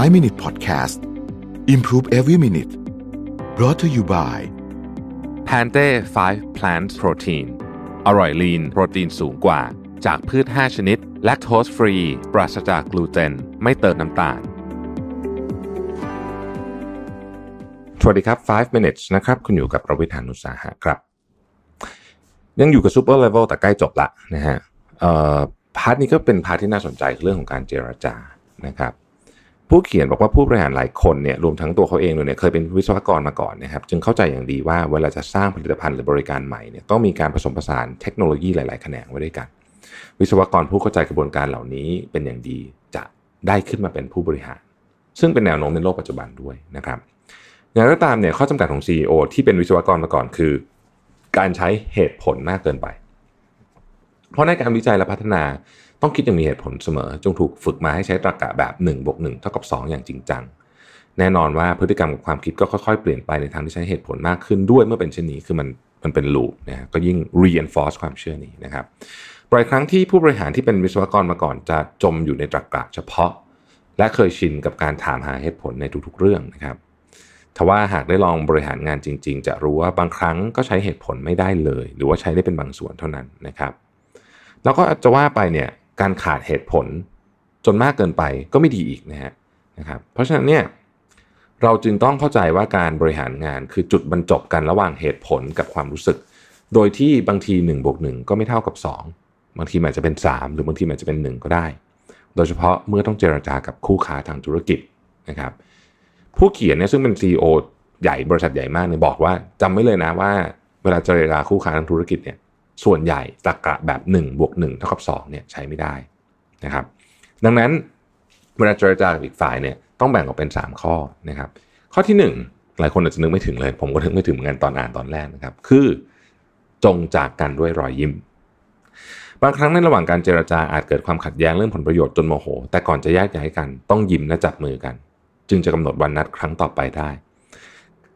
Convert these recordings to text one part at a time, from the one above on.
5 Minute Podcast Improve Every Minute brought to you by Pante 5 Plant Protein อร่อยลีน โปรตีนสูงกว่า จากพืช 5 ชนิด แลคโตสฟรี ปราศจากกลูเตน ไม่เติมน้ำตาล สวัสดีครับ5 minutes นะครับ คุณอยู่กับประวิธานุสาหะครับ ยังอยู่กับซูเปอร์เลเวลแต่ใกล้จบละนะฮะพาร์ทนี้ก็เป็นพาร์ทที่น่าสนใจเรื่องของการเจราจานะครับผู้เขียนบอกว่าผู้บริหารหลายคนเนี่ยรวมทั้งตัวเขาเองเวยเนี่ยเคยเป็นวิศวกรมาก่อนนะครับจึงเข้าใจอย่างดีว่าเวลาจะสร้างผลิตภัณฑ์หรือบริการใหม่เนี่ยต้องมีการผสมผสานเทคโนโลยีหลาย ๆ แขนงไว้ด้วยกัน วิศวกรผู้เข้าใจกระบวนการเหล่านี้เป็นอย่างดีจะได้ขึ้นมาเป็นผู้บริหาร ซึ่งเป็นแนวโน้มในโลกปัจจุบันด้วยนะครับอย่างไรก็ตามเนี่ยข้อจำกัดของ CEO ที่เป็นวิศวกรมาก่อน คือการใช้เหตุผลมากเกินไปเพราะในการวิจัยและพัฒนาต้องคิดอย่างมีเหตุผลเสมอจงถูกฝึกมาให้ใช้ตรรกะแบบ 1บวกหเท่ากับ 2 อย่างจริงจัง แน่นอนว่าพฤติกรรมกับความคิดก็ค่อยๆเปลี่ยนไปในทางที่ใช้เหตุผลมากขึ้นด้วยเมื่อเป็นเช่นนี้คือมันมันเป็นลูปนะฮะก็ยิ่ง reinforce ความเชื่อนี้นะครับบ่อยครั้งที่ผู้บริหารที่เป็นวิศวกรมาก่อน จะจมอยู่ในตรรกะเฉพาะ และเคยชินกับการถามหาเหตุผลในทุกๆเรื่องนะครับทว่าหากได้ลองบริหารงานจริง ๆ จะรู้ว่าบางครั้งก็ใช้เหตุผลไม่ได้เลย หรือว่าใช้ได้เป็นบางส่วนเท่านั้นนะครับแล้วก็จะว่าไปเนี่ยการขาดเหตุผลจนมากเกินไปก็ไม่ดีอีกนะฮะนะครับ เพราะฉะนั้นเนี่ยเราจึงต้องเข้าใจว่าการบริหารงานคือจุดบรรจบกันระหว่างเหตุผลกับความรู้สึก โดยที่บางที1บวกหก็ไม่เท่ากับ 2 บางทีอาจจะเป็น 3 หรือบางทีอาจจะเป็น 1 ก็ได้ โดยเฉพาะเมื่อต้องเจราจากับคู่ค้าทางธุรกิจนะครับผู้เขียนเนี่ยซึ่งเป็น CEO ใหญ่บริษัทใหญ่มากเนี่ยบอกว่าจำไม่เลยนะว่า เวลาเจราจาคู่ค้าทางธุรกิจเนี่ยส่วนใหญ่ตรรกะแบบ 1บวกหเท่ากับ2เนี่ยใช้ไม่ได้นะครับดังนั้นเวลาเจรจากับอีกฝ่ายเนี่ยต้องแบ่งออกเป็น 3 ข้อนะครับข้อที่ 1 หลายคนอาจจะนึกไม่ถึงเลยผมก็นึกไม่ถึงเหมือนกันตอนอ่านตอนแรกนะครับคือจงจากกันด้วยรอยยิ้ม บางครั้งในระหว่างการเจรจาอาจเกิดความขัดแย้งเรื่องผลประโยชน์จนโมโห แต่ก่อนจะแยกย้ายกัน ต้องยิ้มและจับมือกัน จึงจะกำหนดวันนัดครั้งต่อไปได้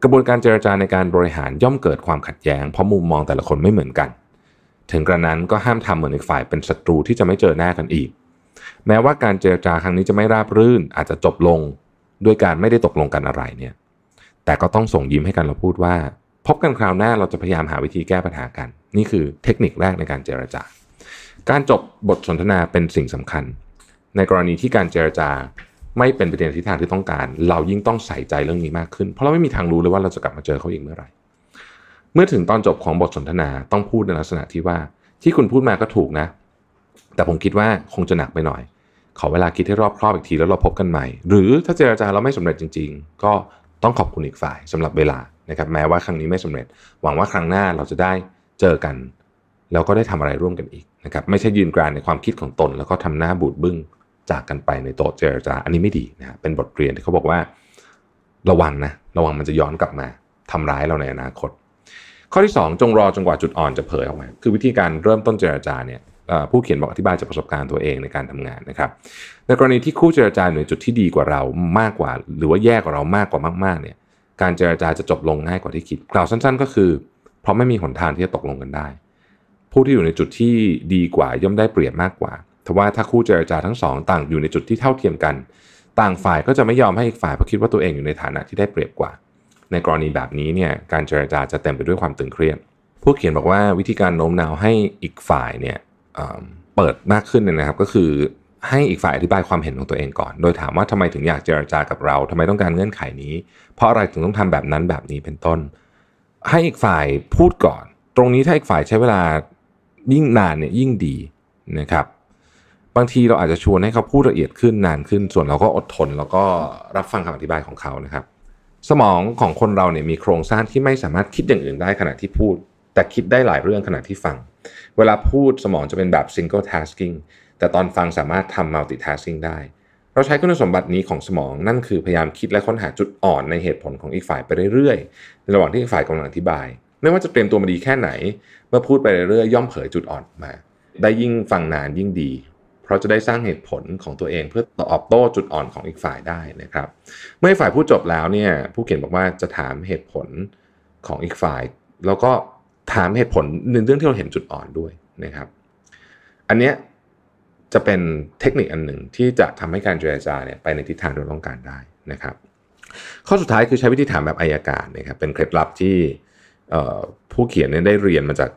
กระบวนการเจรจาในการบริหารย่อมเกิดความขัดแย้งเพราะมุมมองแต่ละคนไม่เหมือนกันถึงกระนั้นก็ห้ามทำเหมือนอีกฝ่ายเป็นศัตรูที่จะไม่เจอหน้ากันอีก แม้ว่าการเจรจาครั้งนี้จะไม่ราบรื่น อาจจะจบลงด้วยการไม่ได้ตกลงกันอะไรเนี่ย แต่ก็ต้องส่งยิ้มให้กันเราพูดว่า พบกันคราวหน้าเราจะพยายามหาวิธีแก้ปัญหากัน นี่คือเทคนิคแรกในการเจรจา การจบบทสนทนาเป็นสิ่งสำคัญ ในกรณีที่การเจรจาไม่เป็นไปในทิศทางที่ต้องการ เรายิ่งต้องใส่ใจเรื่องนี้มากขึ้น เพราะเราไม่มีทางรู้เลยว่าเราจะกลับมาเจอเขาอีกเมื่อไหร่มื่อถึงตอนจบของบทสนทนาต้องพูดในลักษณะที่ว่า ที่คุณพูดมาก็ถูกนะ แต่ผมคิดว่าคงจะหนักไปหน่อยขอเวลาคิดให้รอบครอบอีกทีแล้วเราพบกันใหม่ หรือถ้าเจราจาเราไม่สำเร็จจริงๆ ก็ต้องขอบคุณอีกฝ่าย สำหรับเวลานะครับ แม้ว่าครั้งนี้ไม่สำเร็จ หวังว่าครั้งหน้าเราจะได้เจอกัน แล้วก็ได้ทำอะไรร่วมกันอีกนะครับไม่ใช่ยืนกรานในความคิดของตน แล้วก็ทำหน้าบูดบึ้งจากกันไป ในโต๊ะเจรจาอันนี้ไม่ดีนะเป็นบทเรียนที่เขาบอกว่าระวังนะระวังมันจะย้อนกลับมา ทำร้ายเราในอนาคตข้อที่2จงรอจนกว่าจุดอ่อนจะเผยออกมาคือวิธีการเริ่มต้นเจราจาเนี่ยผู้เขียนบอกอธิบายจากประสบการณ์ตัวเองในการทำงานนะครับในกรณีที่คู่เจราจาในจุดที่ดีกว่าเรามากกว่า หรือว่าแย่กว่าเรามากกว่ามากๆเนี่ยการเจราจาจะจบลงง่ายกว่าที่คิดกล่าวสั้นๆ ก็คือ เพราะไม่มีหนทางที่จะตกลงกันได้ ผู้ที่อยู่ในจุดที่ดีกว่าย่อมได้เปรียบมากกว่าทว่าถ้าคู่เจราจาทั้งสอง ต่างอยู่ในจุดที่เท่าเทียมกัน ต่างฝ่ายก็จะไม่ยอมให้อีกฝ่าย เพราะคิดว่าตัวเองอยู่ในฐานะที่ได้เปรียบกว่าในกรณีแบบนี้เนี่ยการเจรจาจะเต็มไปด้วยความตึงเครียด ผู้เขียนบอกว่าวิธีการโน้มน้าวให้อีกฝ่ายเนี่ยเปิดมากขึ้นนนะครับ ก็คือให้อีกฝ่ายอธิบายความเห็นของตัวเองก่อน โดยถามว่าทำไมถึงอยากเจรจากับเรา ทำไมต้องการเงื่อนไขนี้ เพราะอะไรถึงต้องทำแบบนั้นแบบนี้เป็นต้น ให้อีกฝ่ายพูดก่อน ตรงนี้ถ้าอีกฝ่ายใช้เวลายิ่งนานเนี่ยยิ่งดีนะครับ บางทีเราอาจจะชวนให้เขาพูดละเอียดขึ้นนานขึ้นส่วนเราก็อดทน แล้วก็รับฟังคำอธิบายของเขานะครับสมองของคนเราเนี่ยมีโครงสร้างที่ไม่สามารถคิดอย่างอื่นได้ขณะที่พูด แต่คิดได้หลายเรื่องขณะที่ฟัง เวลาพูดสมองจะเป็นแบบ single tasking แต่ตอนฟังสามารถทำ multitasking ได้ เราใช้คุณสมบัตินี้ของสมองนั่นคือพยายามคิดและค้นหาจุดอ่อนในเหตุผลของอีกฝ่ายไปเรื่อยๆในระหว่างที่อีกฝ่ายกำลังอธิบาย ไม่ว่าจะเตรียมตัวมาดีแค่ไหน เมื่อพูดไปเรื่อยๆย่อมเผยจุดอ่อนมา ได้ยิ่งฟังนานยิ่งดีเพราะจะได้สร้างเหตุผลของตัวเอง เพื่อตอบโต้จุดอ่อนของอีกฝ่ายได้นะครับ เมื่อฝ่ายผู้จบแล้วเนี่ยผู้เขียนบอกว่าจะถามเหตุผลของอีกฝ่าย แล้วก็ถามเหตุผลในเรื่องที่เราเห็นจุดอ่อนด้วยนะครับ อันนี้จะเป็นเทคนิคอันหนึ่งที่จะทำให้การเจรจาเนี่ยไปในทิศทางที่เราต้องการได้นะครับ ข้อสุดท้ายคือใช้วิธีถามแบบอายการนะครับเป็นเคล็ดลับที่ผู้เขียนเนี่ยได้เรียนมาจาก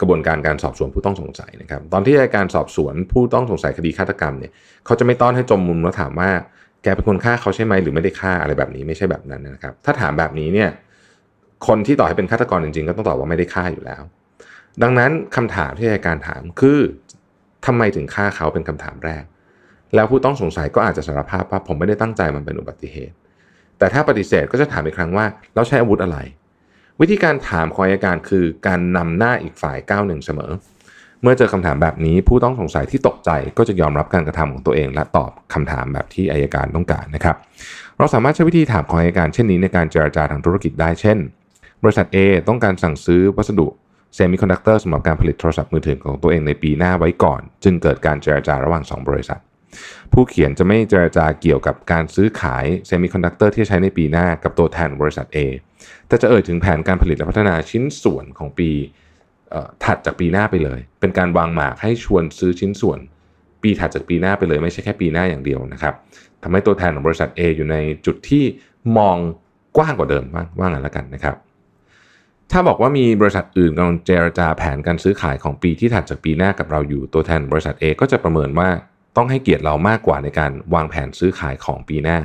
กระบวนการการสอบสวนผู้ต้องสงสัยนะครับตอนที่การสอบสวนผู้ต้องสงสัยคดีฆาตกรรมเนี่ยเขาจะไม่ต้อนให้จมมุมแล้วถามว่า แกเป็นคนฆ่าเขาใช่ไหมหรือไม่ได้ฆ่าอะไรแบบนี้ ไม่ใช่แบบนั้นนะครับ ถ้าถามแบบนี้เนี่ยคนที่ต่อให้เป็นฆาตกรจริงๆ ก็ต้องตอบว่าไม่ได้ฆ่าอยู่แล้ว ดังนั้นคำถามที่การถามคือทำไมถึงฆ่าเขาเป็นคำถามแรก แล้วผู้ต้องสงสัยก็อาจจะสารภาพว่าผมไม่ได้ตั้งใจมันเป็นอุบัติเหตุ แต่ถ้าปฏิเสธก็จะถามอีกครั้งว่าเราใช้อาวุธอะไรวิธีการถามคอยอาการคือการนำหน้าอีกฝ่ายก้าวหนึ่งเสมอ เมื่อเจอคำถามแบบนี้ผู้ต้องสงสัยที่ตกใจ ก็จะยอมรับการกระทำของตัวเอง และตอบคำถามแบบที่อายการต้องการนะครับเราสามารถใช้วิธีถามคอยอาการเช่นนี้ในการเจราจาทางธุรกิจได้เช่น บริษัท A ต้องการสั่งซื้อวัสดุเซมิคอนดักเตอร์สำหรับการผลิตโทรศัพท์มือถือของตัวเองในปีหน้าไว้ก่อน จึงเกิดการเจราจาระหว่าง 2 บริษัทผู้เขียนจะไม่เจรจาเกี่ยวกับการซื้อขายเซมิคอนดักเตอร์ที่ใช้ในปีหน้ากับตัวแทนบริษัท A แต่จะเอ่ยถึงแผนการผลิตและพัฒนาชิ้นส่วนของปีถัดจากปีหน้าไปเลย เป็นการวางหมากให้ชวนซื้อชิ้นส่วนปีถัดจากปีหน้าไปเลยไม่ใช่แค่ปีหน้าอย่างเดียวนะครับทำให้ตัวแทนของบริษัท A อยู่ในจุดที่มองกว้างกว่าเดิมว่าว่างั้นแล้วกันนะครับ ถ้าบอกว่ามีบริษัทอื่นกำลังเจรจาแผนการซื้อขายของปีที่ถัดจากปีหน้ากับเราอยู่ ตัวแทนบริษัท A ก็จะประเมินว่าต้องให้เกียรติเรามากกว่าในการวางแผนซื้อขายของปีหน้า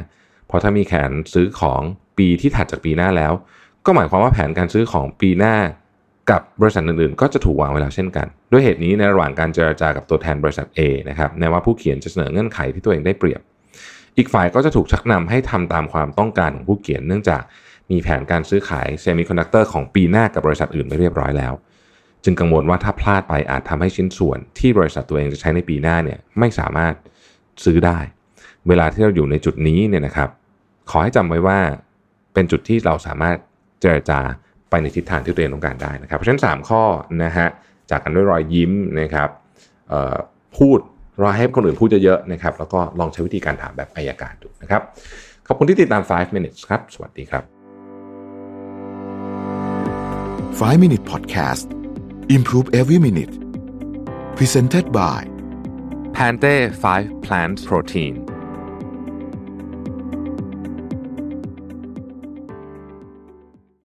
เพราะถ้ามีแผนซื้อของปีที่ถัดจากปีหน้าแล้ว ก็หมายความว่าแผนการซื้อของปีหน้ากับบริษัทอื่นๆ ก็จะถูกวางไว้แล้วเช่นกัน ด้วยเหตุนี้ในระหว่างการเจราจากับตัวแทนบริษัท A นะครับแม้ว่าผู้เขียนจะเสนอเงื่อนไขที่ตัวเองได้เปรียบ อีกฝ่ายก็จะถูกชักนำให้ทำตามความต้องการของผู้เขียน เนื่องจากมีแผนการซื้อขายเซมิคอนดักเตอร์ของปีหน้า กับบริษัทอื่นไปเรียบร้อยแล้วจึงกังวลว่าถ้าพลาดไปอาจทำให้ชิ้นส่วนที่บริษัทตัวเองจะใช้ในปีหน้าเนี่ยไม่สามารถซื้อได้ เวลาที่เราอยู่ในจุดนี้เนี่ยนะครับขอให้จำไว้ว่าเป็นจุดที่เราสามารถเจรจาไปในทิศทางที่ตัวเองต้องการได้นะครับเพราะฉะนั้น 3 ข้อนะฮะจากกันด้วยรอยยิ้มนะครับพูดรอให้คนอื่นพูดเยอะๆนะครับแล้วก็ลองใช้วิธีการถามแบบอายการดูนะครับขอบคุณที่ติดตาม 5 minutes ครับ สวัสดีครับ 5 minute s podcast Improve every minute. Presented by Pante 5 Plant Protein